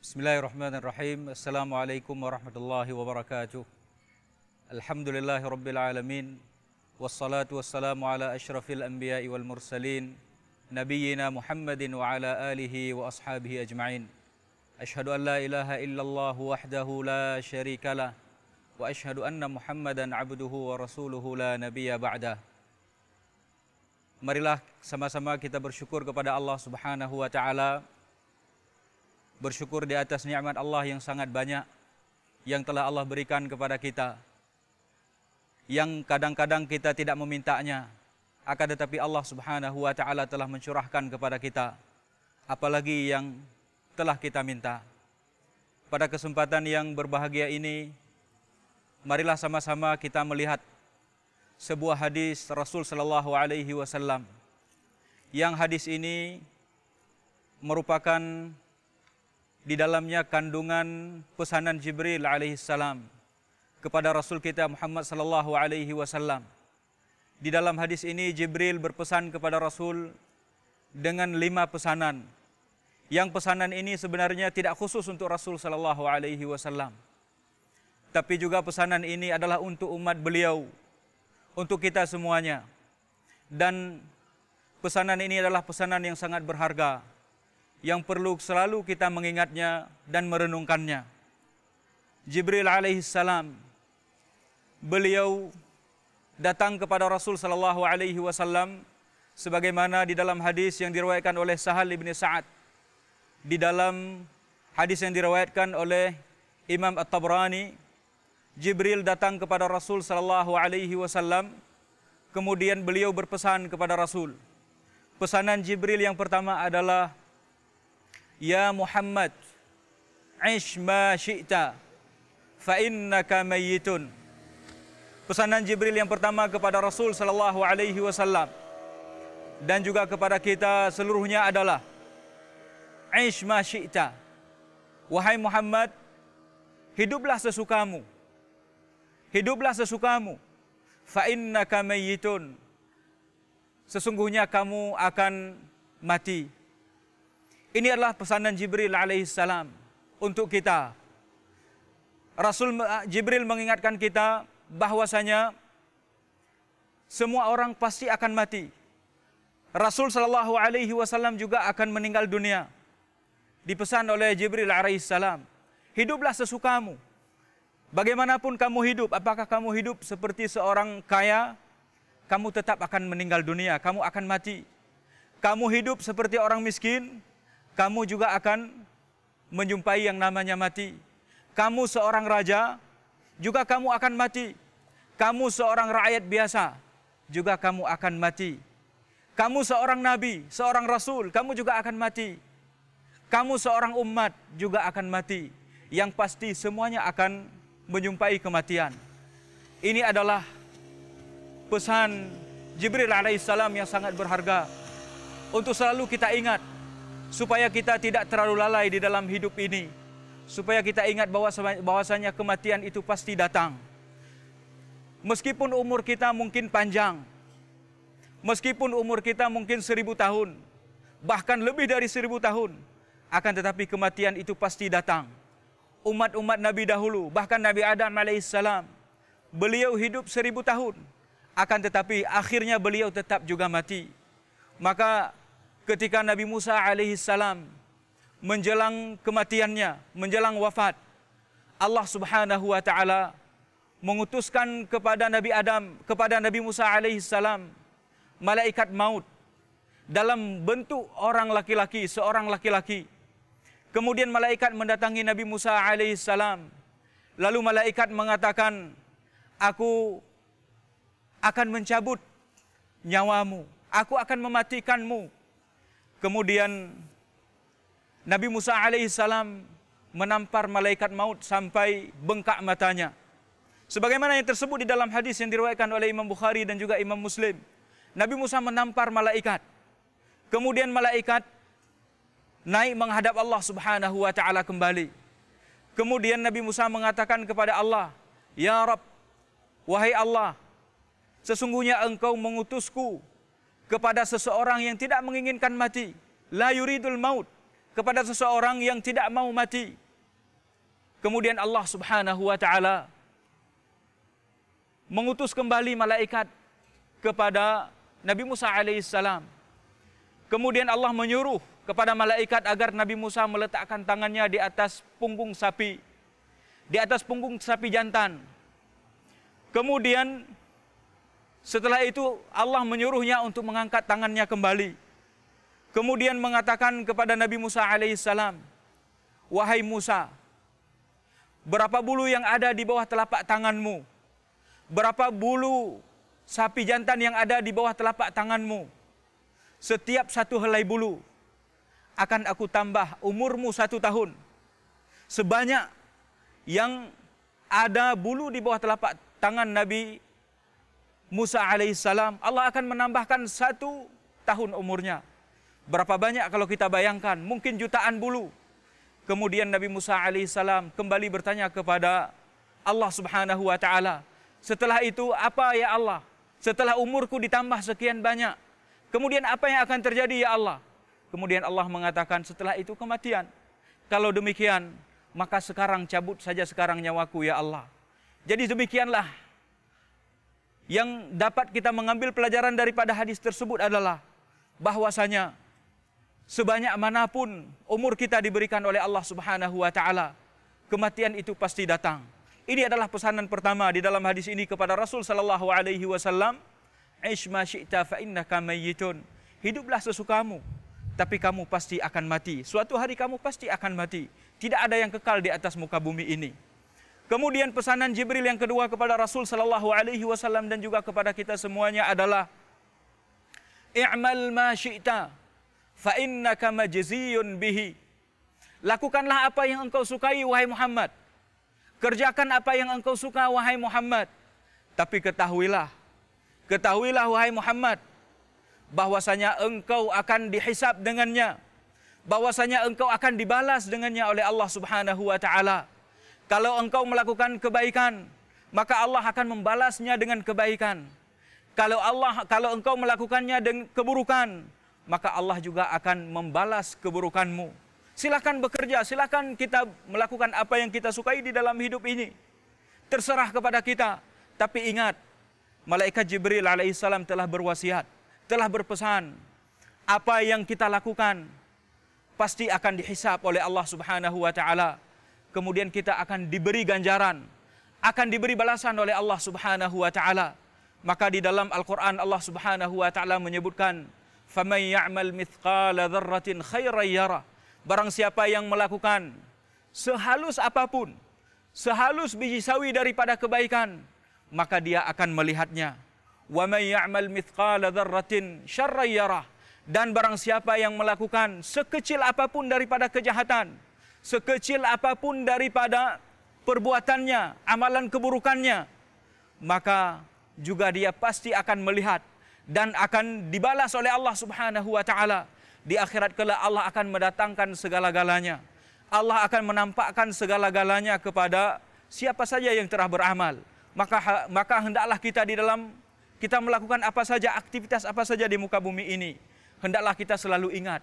بسم الله الرحمن الرحيم السلام عليكم ورحمة الله وبركاته الحمد لله رب العالمين والصلاة والسلام على أشرف الأنبياء والمرسلين نبينا محمد وعلى آله وأصحابه أجمعين أشهد أن لا إله إلا الله وحده لا شريك له وأشهد أن محمدا عبده ورسوله لا نبي بعده Marilah sama-sama kita bersyukur kepada Allah Subhanahu wa taala bersyukur di atas nikmat Allah yang sangat banyak yang telah Allah berikan kepada kita. Yang kadang-kadang kita tidak memintanya, akan tetapi Allah Subhanahu wa taala telah mencurahkan kepada kita apalagi yang telah kita minta. Pada kesempatan yang berbahagia ini, marilah sama-sama kita melihat sebuah hadis Rasul sallallahu alaihi wasallam. Yang hadis ini merupakan di dalamnya kandungan pesanan Jibril alaihi salam kepada Rasul kita Muhammad sallallahu alaihi wasallam. Di dalam hadis ini Jibril berpesan kepada Rasul dengan lima pesanan. Yang pesanan ini sebenarnya tidak khusus untuk Rasul sallallahu alaihi wasallam. Tapi juga pesanan ini adalah untuk umat beliau, untuk kita semuanya. Dan pesanan ini adalah pesanan yang sangat berharga yang perlu selalu kita mengingatnya dan merenungkannya. Jibril alaihi salam beliau datang kepada Rasul sallallahu alaihi wasallam sebagaimana di dalam hadis yang diriwayatkan oleh Sahal bin Sa'ad di dalam hadis yang diriwayatkan oleh Imam At-Tabrani Jibril datang kepada Rasul sallallahu alaihi wasallam kemudian beliau berpesan kepada Rasul pesanan Jibril yang pertama adalah Ya Muhammad Ish ma syi'ta Fa innaka mayyitun Pesanan Jibril yang pertama kepada Rasul sallallahu alaihi wasallam dan juga kepada kita seluruhnya adalah Aish ma syi'ta Wahai Muhammad hiduplah sesukamu hiduplah sesukamu fa innaka mayyitun sesungguhnya kamu akan mati ini adalah pesanan Jibril alaihi salam untuk kita. Rasul ah, Jibril mengingatkan kita bahwasanya semua orang pasti akan mati. Rasul sallallahu alaihi wasallam juga akan meninggal dunia. Dipesan oleh Jibril alaihi salam, hiduplah sesukamu. Bagaimanapun kamu hidup, apakah kamu hidup seperti seorang kaya, kamu tetap akan meninggal dunia, kamu akan mati. Kamu hidup seperti orang miskin, kamu juga akan menjumpai yang namanya mati. Kamu seorang raja, juga kamu akan mati. Kamu seorang rakyat biasa, juga kamu akan mati. Kamu seorang nabi, seorang rasul, kamu juga akan mati. Kamu seorang umat, juga akan mati. Yang pasti semuanya akan menjumpai kematian. Ini adalah pesan Jibril alaihissalam yang sangat berharga. Untuk selalu kita ingat, supaya kita tidak terlalu lalai di dalam hidup ini supaya kita ingat bahwa bahwasanya kematian itu pasti datang meskipun umur kita mungkin panjang meskipun umur kita mungkin seribu tahun bahkan lebih dari seribu tahun akan tetapi kematian itu pasti datang umat-umat Nabi dahulu bahkan Nabi Adam alaihissalam beliau hidup seribu tahun akan tetapi akhirnya beliau tetap juga mati maka ketika Nabi Musa alaihi salam menjelang kematiannya, menjelang wafat, Allah Subhanahu wa taala mengutuskan kepada Nabi Adam, kepada Nabi Musa alaihi salam malaikat maut dalam bentuk orang laki-laki, seorang laki-laki. Kemudian malaikat mendatangi Nabi Musa alaihi salam. Lalu malaikat mengatakan, "Aku akan mencabut nyawamu. Aku akan mematikanmu." Kemudian Nabi Musa alaihissalam menampar malaikat maut sampai bengkak matanya. Sebagaimana yang tersebut di dalam hadis yang diriwayatkan oleh Imam Bukhari dan juga Imam Muslim. Nabi Musa menampar malaikat. Kemudian malaikat naik menghadap Allah Subhanahu wa taala kembali. Kemudian Nabi Musa mengatakan kepada Allah, "Ya Rabb, wahai Allah, sesungguhnya engkau mengutusku kepada seseorang yang tidak menginginkan mati. La yuridul maut kepada seseorang yang tidak mau mati. Kemudian Allah Subhanahu wa taala mengutus kembali malaikat kepada Nabi Musa alaihi salam. Kemudian Allah menyuruh kepada malaikat agar Nabi Musa meletakkan tangannya di atas punggung sapi di atas punggung sapi jantan. Kemudian Setelah itu Allah menyuruhnya untuk mengangkat tangannya kembali. Kemudian mengatakan kepada Nabi Musa alaihissalam, "Wahai Musa, berapa bulu yang ada di bawah telapak tanganmu? Berapa bulu sapi jantan yang ada di bawah telapak tanganmu? Setiap satu helai bulu akan aku tambah umurmu satu tahun sebanyak yang ada bulu di bawah telapak tangan Nabi Musa alaihissalam, Allah akan menambahkan satu tahun umurnya. Berapa banyak kalau kita bayangkan? Mungkin jutaan bulu. Kemudian Nabi Musa alaihissalam kembali bertanya kepada Allah subhanahu wa ta'ala. Setelah itu, apa ya Allah? Setelah umurku ditambah sekian banyak. Kemudian apa yang akan terjadi ya Allah? Kemudian Allah mengatakan setelah itu kematian. Kalau demikian, maka sekarang cabut saja sekarang nyawaku ya Allah. Jadi demikianlah yang dapat kita mengambil pelajaran daripada hadis tersebut adalah bahwasanya sebanyak manapun umur kita diberikan oleh Allah Subhanahu wa taala kematian itu pasti datang. Ini adalah pesanan pertama di dalam hadis ini kepada Rasul sallallahu alaihi wasallam, "Ish ma syi'ta fa innaka mayyitun." Hiduplah sesukamu, tapi kamu pasti akan mati. Suatu hari kamu pasti akan mati. Tidak ada yang kekal di atas muka bumi ini. Kemudian pesanan Jibril yang kedua kepada Rasul sallallahu alaihi wasallam dan juga kepada kita semuanya adalah I'mal ma syi'ta fa innaka majziyun bihi. Lakukanlah apa yang engkau sukai wahai Muhammad. Kerjakan apa yang engkau suka wahai Muhammad. Tapi ketahuilah ketahuilah wahai Muhammad bahwasanya engkau akan dihisap dengannya. Bahwasanya engkau akan dibalas dengannya oleh Allah Subhanahu wa taala. Kalau engkau melakukan kebaikan, maka Allah akan membalasnya dengan kebaikan. Kalau Allah kalau engkau melakukannya dengan keburukan, maka Allah juga akan membalas keburukanmu. Silakan bekerja, silakan kita melakukan apa yang kita sukai di dalam hidup ini. Terserah kepada kita. Tapi ingat, malaikat Jibril alaihissalam telah berwasiat, telah berpesan, apa yang kita lakukan pasti akan dihisap oleh Allah Subhanahu wa taala kemudian kita akan diberi ganjaran akan diberi balasan oleh Allah Subhanahu wa taala maka di dalam Al-Qur'an Allah Subhanahu wa taala menyebutkan faman ya'mal mithqala dzarratin khairan yara barang siapa yang melakukan sehalus apapun sehalus biji sawi daripada kebaikan maka dia akan melihatnya wa may ya'mal mithqala dzarratin syarran yara dan barang siapa yang melakukan sekecil apapun daripada kejahatan sekecil apapun daripada perbuatannya, amalan keburukannya, maka juga dia pasti akan melihat dan akan dibalas oleh Allah Subhanahu wa taala. Di akhirat kelak Allah akan mendatangkan segala-galanya. Allah akan menampakkan segala-galanya kepada siapa saja yang telah beramal. Maka ha, maka hendaklah kita di dalam kita melakukan apa saja aktivitas apa saja di muka bumi ini, hendaklah kita selalu ingat.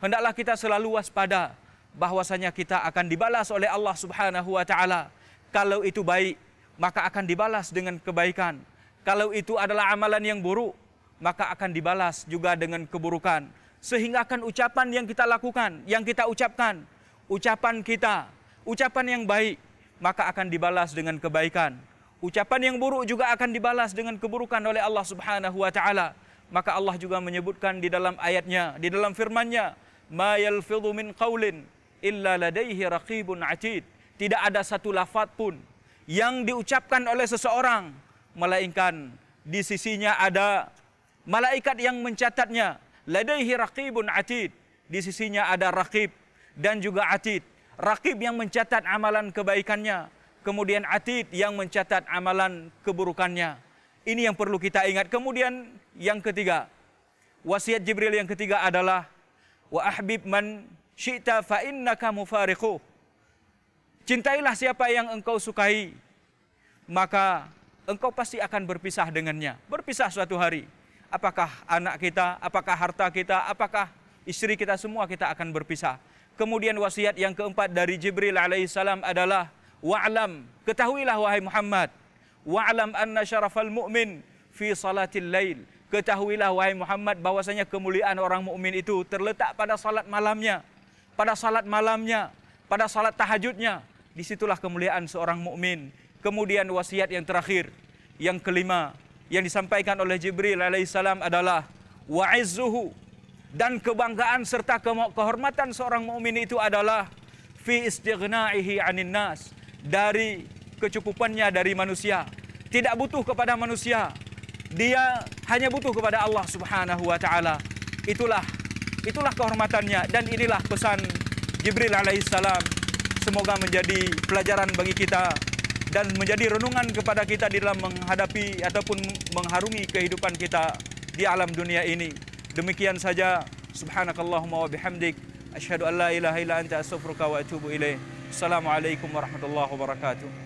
Hendaklah kita selalu waspada bahwasanya kita akan dibalas oleh Allah Subhanahu wa taala. Kalau itu baik, maka akan dibalas dengan kebaikan. Kalau itu adalah amalan yang buruk, maka akan dibalas juga dengan keburukan. Sehingga akan ucapan yang kita lakukan, yang kita ucapkan, ucapan kita, ucapan yang baik, maka akan dibalas dengan kebaikan. Ucapan yang buruk juga akan dibalas dengan keburukan oleh Allah Subhanahu wa taala. Maka Allah juga menyebutkan di dalam ayatnya, di dalam firman-Nya, "Ma yalfidhu min qaulin" illa ladaihi raqibun atid. Tidak ada satu lafaz pun yang diucapkan oleh seseorang melainkan di sisinya ada malaikat yang mencatatnya. Ladaihi raqibun atid. Di sisinya ada raqib dan juga atid. Raqib yang mencatat amalan kebaikannya, kemudian atid yang mencatat amalan keburukannya. Ini yang perlu kita ingat. Kemudian yang ketiga, wasiat Jibril yang ketiga adalah wa ahbib man syi'ta fa innaka mufariqu cintailah siapa yang engkau sukai maka engkau pasti akan berpisah dengannya berpisah suatu hari apakah anak kita apakah harta kita apakah istri kita semua kita akan berpisah kemudian wasiat yang keempat dari Jibril alaihi salam adalah wa'lam ketahuilah wahai Muhammad wa'lam anna syarafal mu'min fi salatil lail ketahuilah wahai Muhammad bahwasanya kemuliaan orang mukmin itu terletak pada salat malamnya pada salat malamnya, pada salat tahajudnya. Disitulah kemuliaan seorang mukmin. Kemudian wasiat yang terakhir, yang kelima, yang disampaikan oleh Jibril alaihissalam adalah wa'izzuhu dan kebanggaan serta kehormatan seorang mukmin itu adalah fi istighna'ihi anin nas dari kecukupannya dari manusia tidak butuh kepada manusia dia hanya butuh kepada Allah Subhanahu wa taala itulah itulah kehormatannya dan inilah pesan Jibril alaihissalam semoga menjadi pelajaran bagi kita dan menjadi renungan kepada kita di dalam menghadapi ataupun mengharungi kehidupan kita di alam dunia ini demikian saja subhanakallahumma wa bihamdik asyhadu an la ilaha illa anta astaghfiruka wa atubu ilaih assalamualaikum warahmatullahi wabarakatuh